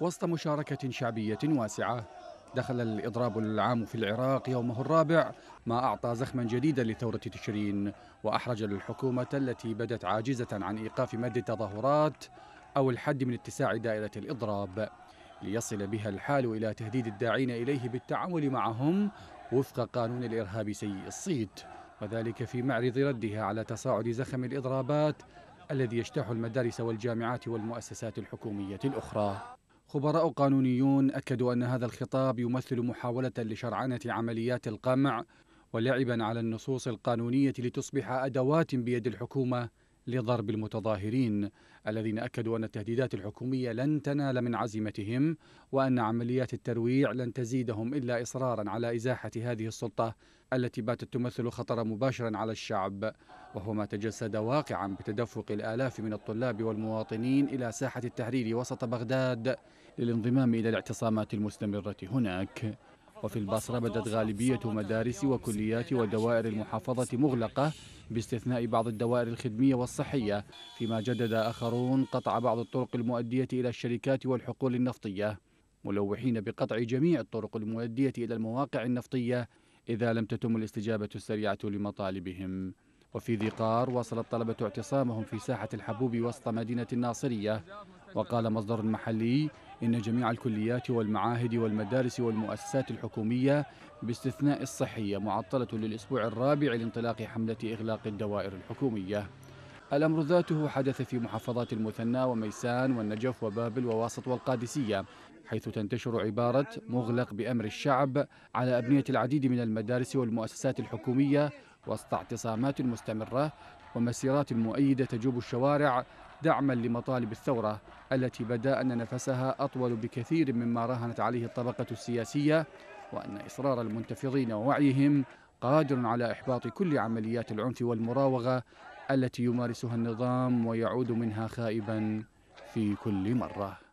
وسط مشاركة شعبية واسعة دخل الإضراب العام في العراق يومه الرابع ما أعطى زخما جديدا لثورة تشرين وأحرج الحكومة التي بدت عاجزة عن إيقاف مد التظاهرات أو الحد من اتساع دائرة الإضراب ليصل بها الحال إلى تهديد الداعين إليه بالتعامل معهم وفق قانون الإرهاب سيء الصيت وذلك في معرض ردها على تصاعد زخم الإضرابات الذي يجتاح المدارس والجامعات والمؤسسات الحكومية الأخرى خبراء قانونيون أكدوا أن هذا الخطاب يمثل محاولة لشرعنة عمليات القمع ولعبا على النصوص القانونية لتصبح أدوات بيد الحكومة لضرب المتظاهرين الذين أكدوا أن التهديدات الحكومية لن تنال من عزيمتهم وأن عمليات الترويع لن تزيدهم إلا إصرارا على إزاحة هذه السلطة التي باتت تمثل خطرا مباشرا على الشعب وهو ما تجسد واقعا بتدفق الآلاف من الطلاب والمواطنين إلى ساحة التحرير وسط بغداد للانضمام إلى الاعتصامات المستمرة هناك وفي البصرة بدت غالبية مدارس وكليات ودوائر المحافظة مغلقة باستثناء بعض الدوائر الخدمية والصحية فيما جدد آخرون قطع بعض الطرق المؤدية إلى الشركات والحقول النفطية ملوحين بقطع جميع الطرق المؤدية إلى المواقع النفطية إذا لم تتم الاستجابة السريعة لمطالبهم وفي ذي قار واصل الطلبة اعتصامهم في ساحة الحبوب وسط مدينة الناصرية وقال مصدر محلي إن جميع الكليات والمعاهد والمدارس والمؤسسات الحكومية باستثناء الصحية معطلة للأسبوع الرابع لانطلاق حملة إغلاق الدوائر الحكومية الأمر ذاته حدث في محافظات المثنى وميسان والنجف وبابل وواسط والقادسية حيث تنتشر عبارة مغلق بأمر الشعب على أبنية العديد من المدارس والمؤسسات الحكومية وسط اعتصامات مستمرة ومسيرات مؤيدة تجوب الشوارع دعما لمطالب الثورة التي بدا أن نفسها أطول بكثير مما راهنت عليه الطبقة السياسية وأن إصرار المنتفضين ووعيهم قادر على إحباط كل عمليات العنف والمراوغة التي يمارسها النظام ويعود منها خائبا في كل مره